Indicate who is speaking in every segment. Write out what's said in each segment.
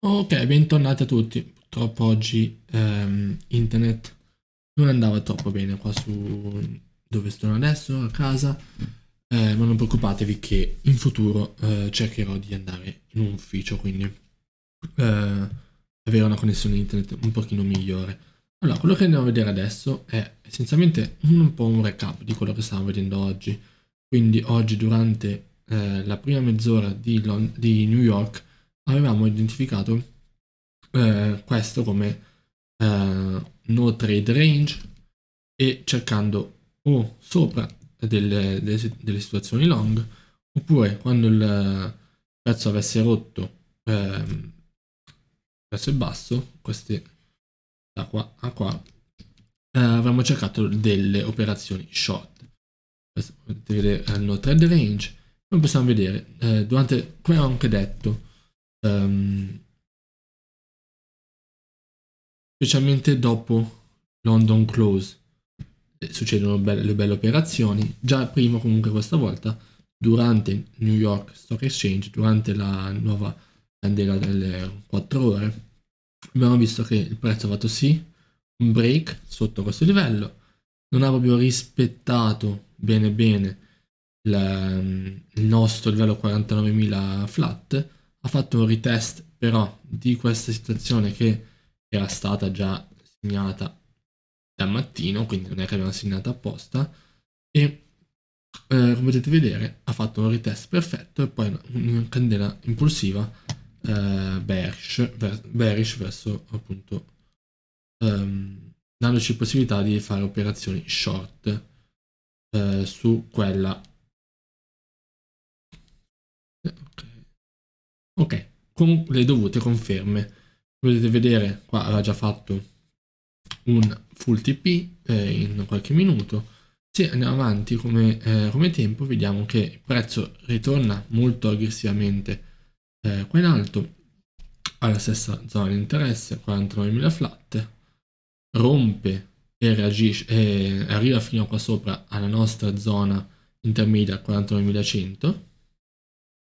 Speaker 1: Ok, bentornati a tutti. Purtroppo oggi ehm, internet non andava troppo bene qua su dove sono adesso, a casa, eh, ma non preoccupatevi che in futuro eh, cercherò di andare in un ufficio, quindi eh, avere una connessione internet un pochino migliore. Allora, quello che andiamo a vedere adesso è essenzialmente un, un po' un recap di quello che stiamo vedendo oggi. Quindi oggi durante eh, la prima mezz'ora di, di New York avevamo identificato eh, questo come eh, no trade range e cercando o sopra delle, delle, delle situazioni long oppure quando il prezzo avesse rotto eh, verso il basso queste da qua a qua eh, avremmo cercato delle operazioni short potete vedere il eh, no trade range come possiamo vedere eh, durante qui ho anche detto
Speaker 2: Um, specialmente dopo
Speaker 1: London Close eh, succedono belle, belle operazioni. Già prima, comunque, questa volta, durante New York Stock Exchange, durante la nuova candela delle 4 ore, abbiamo visto che il prezzo ha fatto sì, un break sotto questo livello, non ha proprio rispettato bene bene il nostro livello 49.000 flat, ha fatto un retest però di questa situazione che era stata già segnata da mattino, quindi non è che l'abbiamo segnata apposta, e eh, come potete vedere ha fatto un retest perfetto e poi una, una candela impulsiva eh, bearish, ver, bearish, verso appunto ehm, dandoci possibilità di fare operazioni short eh, su quella.
Speaker 2: Eh, okay. Ok,
Speaker 1: con le dovute conferme. Potete vedere, qua aveva già fatto un full TP eh, in qualche minuto. Se andiamo avanti come, eh, come, tempo, vediamo che il prezzo ritorna molto aggressivamente eh, qua in alto, alla stessa zona di interesse, 49.000 flat, rompe e reagisce, eh, arriva fino a qua sopra alla nostra zona intermedia 49.100.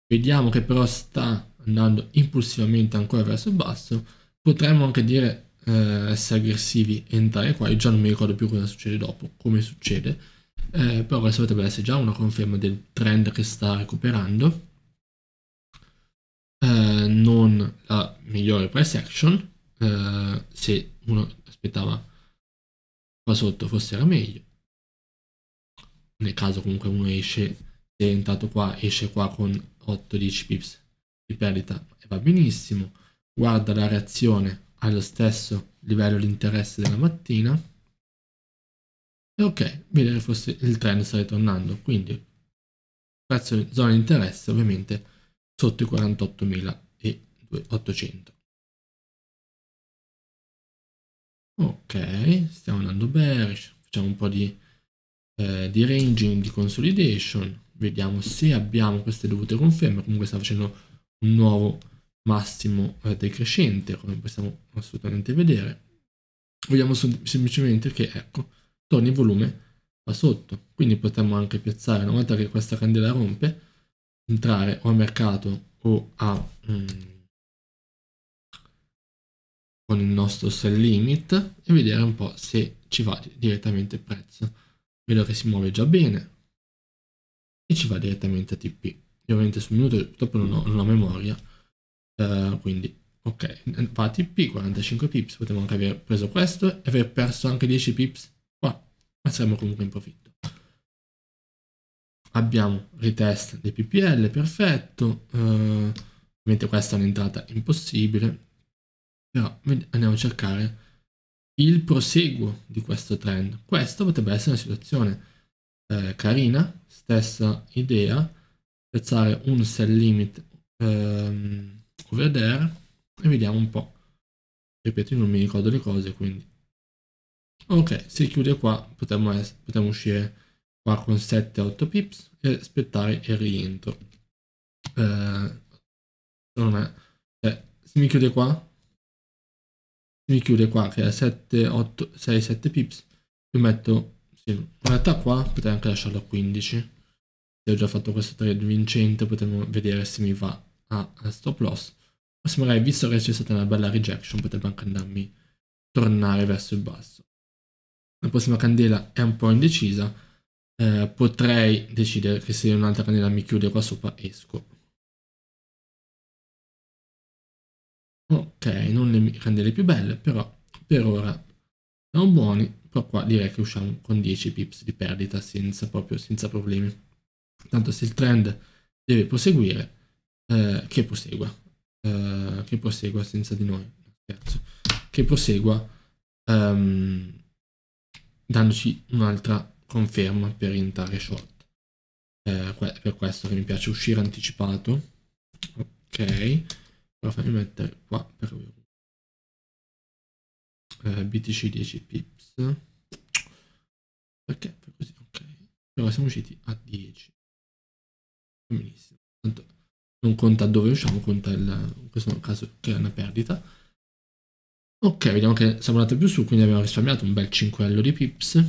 Speaker 1: Vediamo che però sta andando impulsivamente ancora verso il basso, potremmo anche dire eh, essere aggressivi e entrare qua, io già non mi ricordo più cosa succede dopo, come succede, eh, però questo potrebbe essere già una conferma del trend che sta recuperando, eh, non la migliore price action, eh, se uno aspettava qua sotto forse era meglio, nel caso comunque uno esce, se è entrato qua esce qua con 8-10 pips perdita e va benissimo, guarda la reazione allo stesso livello di interesse della mattina e ok, vedere forse il trend sta ritornando, quindi prezzo di zona di interesse ovviamente sotto i 48.800.
Speaker 2: Ok,
Speaker 1: stiamo andando bearish, facciamo un po' di, eh, di ranging, di consolidation, vediamo se abbiamo queste dovute conferme, comunque sta facendo un nuovo massimo eh, decrescente, come possiamo assolutamente vedere. Vogliamo semplicemente che, ecco, torni il volume qua sotto. Quindi potremmo anche piazzare, una volta che questa candela rompe, entrare o a mercato o a... Mm, con il nostro sell limit e vedere un po' se ci va direttamente il prezzo. Vedo che si muove già bene e ci va direttamente a TP ovviamente sul minuto purtroppo non ho, non ho memoria, uh, quindi ok, infatti P 45 pips, potremmo anche aver preso questo e aver perso anche 10 pips qua, ma saremmo comunque in profitto. Abbiamo retest dei PPL, perfetto, uh, ovviamente questa è un'entrata impossibile, però andiamo a cercare il proseguo di questo trend. Questa potrebbe essere una situazione eh, carina, stessa idea, spezzare un sell limit ehm, over there e vediamo un po' ripeto non mi ricordo le cose quindi ok si chiude qua potremmo, essere, potremmo uscire qua con 7-8 pips e aspettare il rientro ehm, eh, non
Speaker 2: è
Speaker 1: eh, se mi chiude qua se mi chiude qua che è 7 8 6 7 pips io metto sì, in realtà qua potrei anche lasciarlo a 15 se ho già fatto questo trade vincente potremmo vedere se mi va a, stop loss o se magari visto che c'è stata una bella rejection potrebbe anche andarmi tornare verso il basso la prossima candela è un po' indecisa eh, potrei
Speaker 2: decidere che se un'altra candela mi chiude qua sopra esco
Speaker 1: ok non le candele più belle però per ora siamo buoni però qua direi che usciamo con 10 pips di perdita senza proprio senza problemi Tanto se il trend deve proseguire, eh, che prosegua, eh, che prosegua senza di noi, scherzo, che prosegua ehm, dandoci un'altra conferma per rientrare short. Eh, per questo che mi piace uscire anticipato. Ok,
Speaker 2: però fammi mettere qua per eh, BTC 10 pips. Perché? Per così, ok. Però siamo usciti a 10 benissimo. Tanto non conta dove usciamo, conta il, in
Speaker 1: questo caso che è una perdita. Ok, vediamo che siamo andati più su, quindi abbiamo risparmiato un bel 5 di pips.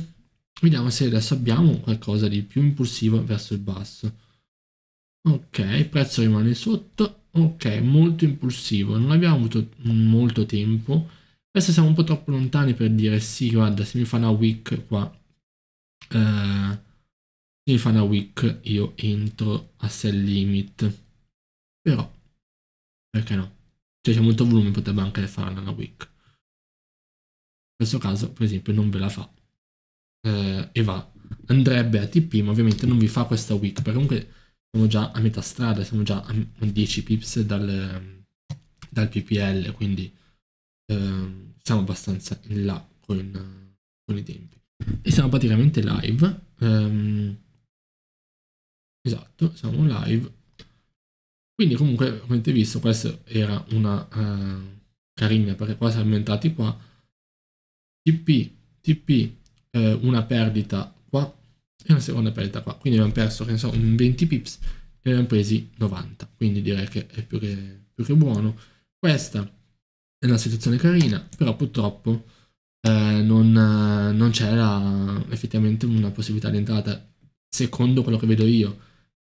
Speaker 1: Vediamo se adesso abbiamo qualcosa di più impulsivo verso il basso. Ok, il prezzo rimane sotto. Ok, molto impulsivo. Non abbiamo avuto molto tempo. Adesso siamo un po' troppo lontani per dire sì, guarda, se mi fa una week qua... Eh, fa una Week io entro a sell limit. Però, perché no? Cioè c'è molto volume, potrebbe anche farla una week. In questo caso, per esempio, non ve la fa. Eh, e va. Andrebbe a TP, ma ovviamente non vi fa questa week, perché comunque siamo già a metà strada, siamo già a 10 pips dal, dal PPL, quindi eh, siamo abbastanza in là con, con i tempi. E siamo praticamente live. Um, esatto, siamo live. Quindi comunque, come avete visto, questa era una uh, eh, carina, perché qua siamo aumentati qua. TP, TP, eh, una perdita qua e una seconda perdita qua. Quindi abbiamo perso, che ne so, un 20 pips e abbiamo presi 90. Quindi direi che è più che, più che buono. Questa è una situazione carina, però purtroppo eh, non, non c'era effettivamente una possibilità di entrata, secondo quello che vedo io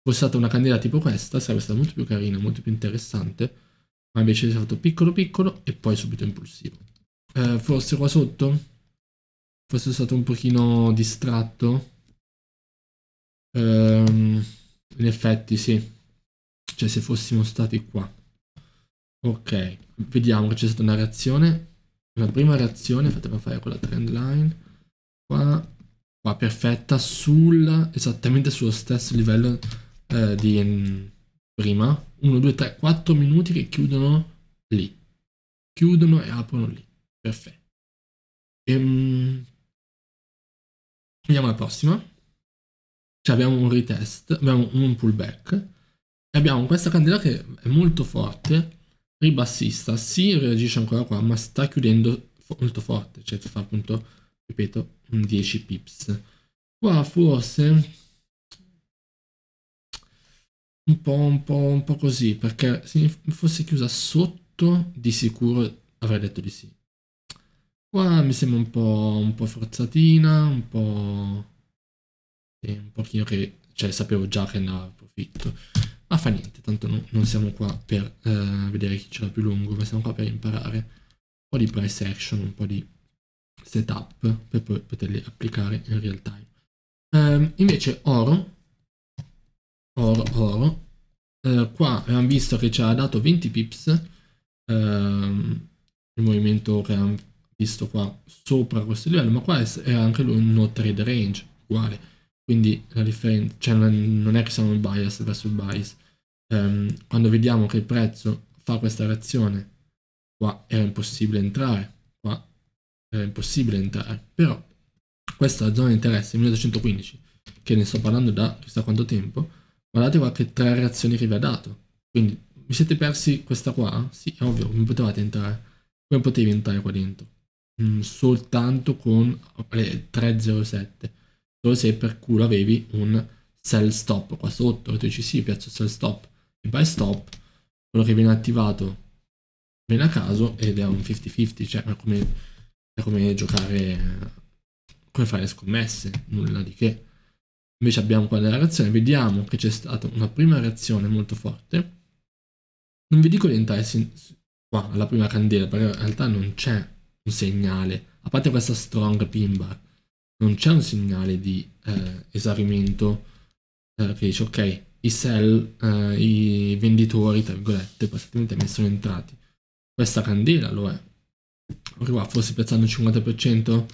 Speaker 1: fosse stata una candela tipo questa sarebbe stata molto più carina, molto più interessante, ma invece è stato piccolo piccolo e poi subito impulsivo. Eh, forse qua sotto? Forse stato un pochino distratto? Eh, in effetti sì. Cioè se fossimo stati qua. Ok, vediamo che c'è stata una reazione. La prima reazione, fatela fare con la trend line. Qua, qua perfetta, sul, esattamente sullo stesso livello eh, di mm, prima, 1, 2, 3, 4 minuti che chiudono lì. Chiudono e aprono lì. Perfetto. Ehm,
Speaker 2: vediamo la prossima. Cioè abbiamo un retest,
Speaker 1: abbiamo un pullback. E abbiamo questa candela che è molto forte, ribassista, si reagisce ancora qua, ma sta chiudendo molto forte, cioè fa appunto, ripeto, un 10 pips. Qua forse un po', un po', un po' così, perché se mi fosse chiusa sotto di sicuro avrei detto di sì. Qua mi sembra un po', un po forzatina, un po'... Sì, un pochino che... cioè sapevo già che andava a profitto. Ma fa niente, tanto no, non siamo qua per eh, vedere chi c'era più lungo, ma siamo qua per imparare un po' di price action, un po' di setup per poi poterli applicare in real time. Um, invece oro oro, oro. Eh, qua abbiamo visto che ci ha dato 20 pips ehm, il movimento che abbiamo visto qua sopra questo livello ma qua era anche lui un trade range uguale quindi la differenza cioè non è che siamo il bias verso il bias ehm, quando vediamo che il prezzo fa questa reazione qua era impossibile entrare qua era impossibile entrare però questa zona di interesse 1815 che ne sto parlando da chissà quanto tempo guardate qua che tre reazioni vi ha dato. Quindi vi siete persi questa qua? Sì, è ovvio, come potevate entrare? Come potevi entrare qua dentro? Mm, soltanto con le eh, 307, solo se per culo avevi un sell stop qua sotto, e tu dici sì, piazzo sell stop e buy stop, quello che viene attivato viene a caso ed è un 50-50, cioè è come, è come giocare, come fare scommesse, nulla di che. Invece abbiamo qua la reazione, vediamo che c'è stata una prima reazione molto forte. Non vi dico di entrare qua alla prima candela, perché in realtà non c'è un segnale, a parte questa strong pin bar, non c'è un segnale di eh, esaurimento eh, che dice ok, i sell, eh, i venditori, tra virgolette, praticamente mi sono entrati. Questa candela lo è. qua, forse piazzando il 50%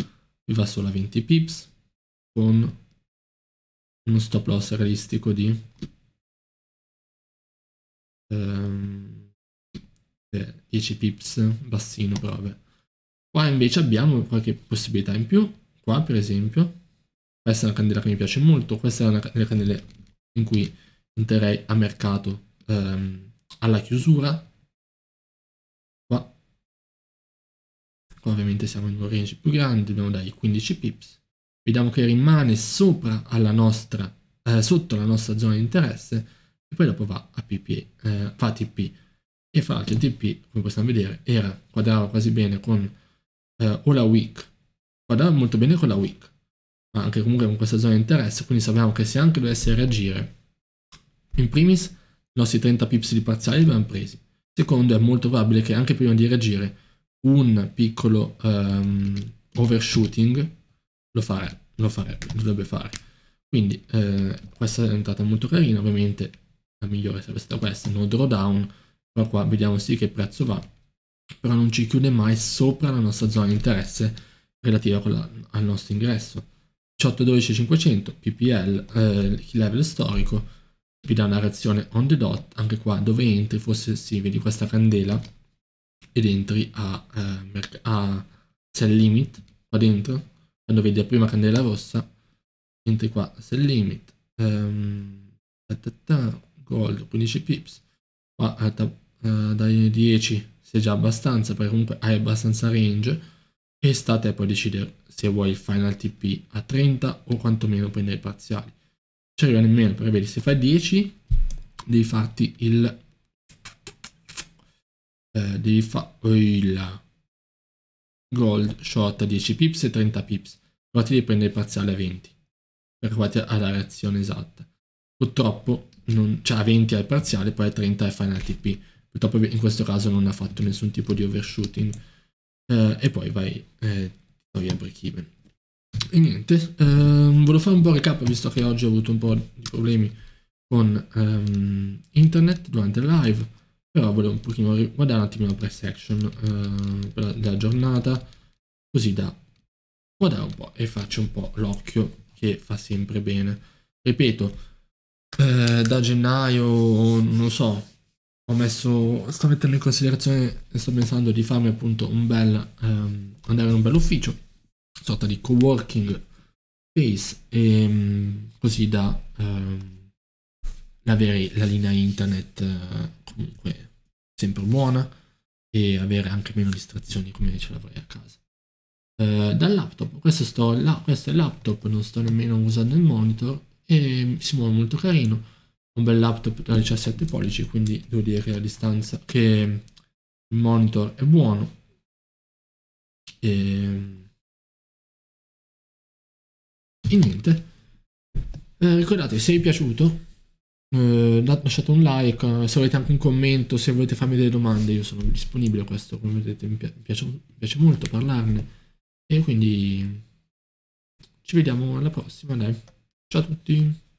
Speaker 1: vi va solo a 20 pips con uno stop loss realistico
Speaker 2: di ehm,
Speaker 1: 10 pips bassino prove qua invece abbiamo qualche possibilità in più qua per esempio questa è una candela che mi piace molto questa è una delle candele in cui andrei a mercato ehm, alla chiusura qua. ovviamente siamo in un range più grande dobbiamo dare 15 pips vediamo che rimane sopra alla nostra, eh, sotto la nostra zona di interesse e poi dopo va a PP, eh, fa TP e fa l'altro TP come possiamo vedere era quadrava quasi bene con eh, o la week quadrava molto bene con la week ma anche comunque con questa zona di interesse quindi sappiamo che se anche dovesse reagire in primis i nostri 30 pips di parziale li abbiamo presi secondo è molto probabile che anche prima di reagire un piccolo um, overshooting lo fare, lo fare, dovrebbe fare. Quindi eh, questa è un'entrata molto carina, ovviamente la migliore sarebbe stata questa, no drawdown, però qua vediamo sì che prezzo va, però non ci chiude mai sopra la nostra zona di interesse relativa la, al nostro ingresso. 18-12-500 PPL, eh, level storico, vi dà una reazione on the dot, anche qua dove entri, forse si sì, vedi questa candela ed entri a, eh, a sell limit qua dentro quando vedi la prima candela rossa niente qua sell limit um, ta ta ta, gold 15 pips qua uh, dai 10 sia già abbastanza perché comunque hai abbastanza range e sta a poi decidere se vuoi il final TP a 30 o quantomeno prendere i parziali. Ci arriva nemmeno perché vedi se fai 10 devi farti il eh, devi fare il gold shot a 10 pips e 30 pips Provate di prendere il parziale a 20 per provate alla reazione esatta. Purtroppo, non, cioè a 20 al parziale, poi a 30 è final TP. Purtroppo in questo caso non ha fatto nessun tipo di overshooting. Eh, e poi vai, eh, togli a break even. E niente, ehm, volevo fare un po' recap visto che oggi ho avuto un po' di problemi con ehm, internet durante il live, però volevo un pochino guardare un attimo la press action eh, della giornata, così da guarda un po' e faccio un po' l'occhio che fa sempre bene. Ripeto, eh, da gennaio, non so, ho messo, sto mettendo in considerazione, sto pensando di farmi appunto un bel, ehm, andare in un bel ufficio, sorta di co-working space, e, ehm, così da ehm, avere la linea internet eh, comunque sempre buona e avere anche meno distrazioni come ce l'avrei a casa. Eh, dal laptop. Questo, sto, la, questo è il laptop, non sto nemmeno usando il monitor e si muove molto carino. Un bel laptop da 17 pollici, quindi devo dire a distanza che il monitor è buono. E, ehm, e niente. Eh, ricordate, se vi è piaciuto, eh, lasciate un like, se volete anche un commento, se volete farmi delle domande, io sono disponibile a questo, come vedete mi, piace, mi piace molto parlarne. E quindi ci vediamo alla prossima, dai. Ciao a tutti.